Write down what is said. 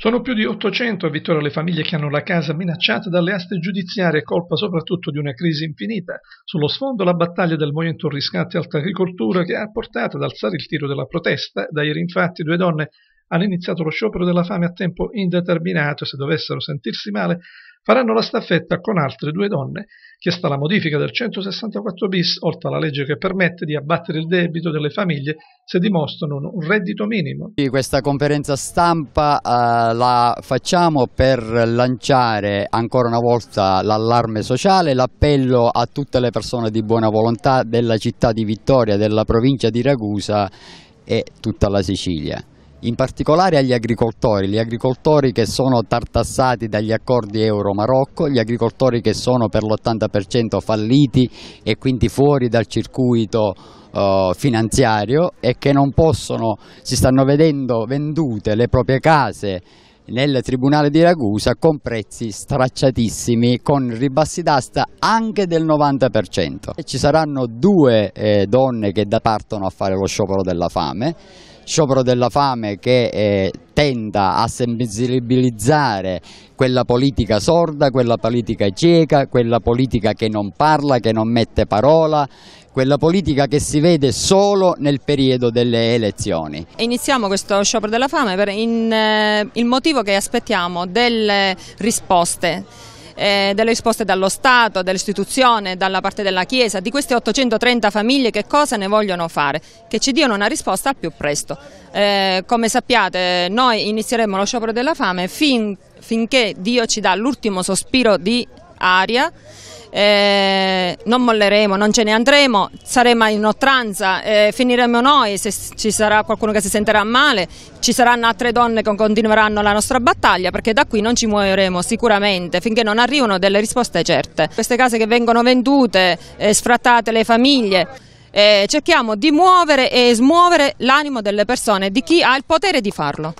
Sono più di 800 a Vittoria le famiglie che hanno la casa minacciata dalle aste giudiziarie, colpa soprattutto di una crisi infinita. Sullo sfondo la battaglia del movimento Riscatti Alta Agricoltura che ha portato ad alzare il tiro della protesta. Da ieri infatti due donne hanno iniziato lo sciopero della fame a tempo indeterminato e se dovessero sentirsi male faranno la staffetta con altre due donne, chiesta la modifica del 164 bis, oltre alla legge che permette di abbattere il debito delle famiglie se dimostrano un reddito minimo. Questa conferenza stampa eh, la facciamo per lanciare ancora una volta l'allarme sociale, l'appello a tutte le persone di buona volontà della città di Vittoria, della provincia di Ragusa e tutta la Sicilia in particolare agli agricoltori, gli agricoltori che sono tartassati dagli accordi Euro-Marocco, gli agricoltori che sono per l'80% falliti e quindi fuori dal circuito eh, finanziario e che non possono, si stanno vedendo vendute le proprie case nel Tribunale di Ragusa con prezzi stracciatissimi, con ribassi d'asta anche del 90%. Ci saranno due eh, donne che partono a fare lo sciopero della fame, sciopero della fame che eh, tenda a sensibilizzare quella politica sorda, quella politica cieca, quella politica che non parla, che non mette parola, quella politica che si vede solo nel periodo delle elezioni. Iniziamo questo sciopero della fame per in, eh, il motivo che aspettiamo delle risposte eh, delle risposte dallo Stato, dall'istituzione, dalla parte della Chiesa, di queste 830 famiglie che cosa ne vogliono fare, che ci diano una risposta al più presto. Eh, come sappiate noi inizieremo lo sciopero della fame fin, finché Dio ci dà l'ultimo sospiro di aria eh, non molleremo, non ce ne andremo, saremo in ottranza, eh, finiremo noi se ci sarà qualcuno che si sentirà male, ci saranno altre donne che continueranno la nostra battaglia perché da qui non ci muoveremo sicuramente finché non arrivano delle risposte certe. Queste case che vengono vendute, eh, sfrattate le famiglie, eh, cerchiamo di muovere e smuovere l'animo delle persone, di chi ha il potere di farlo.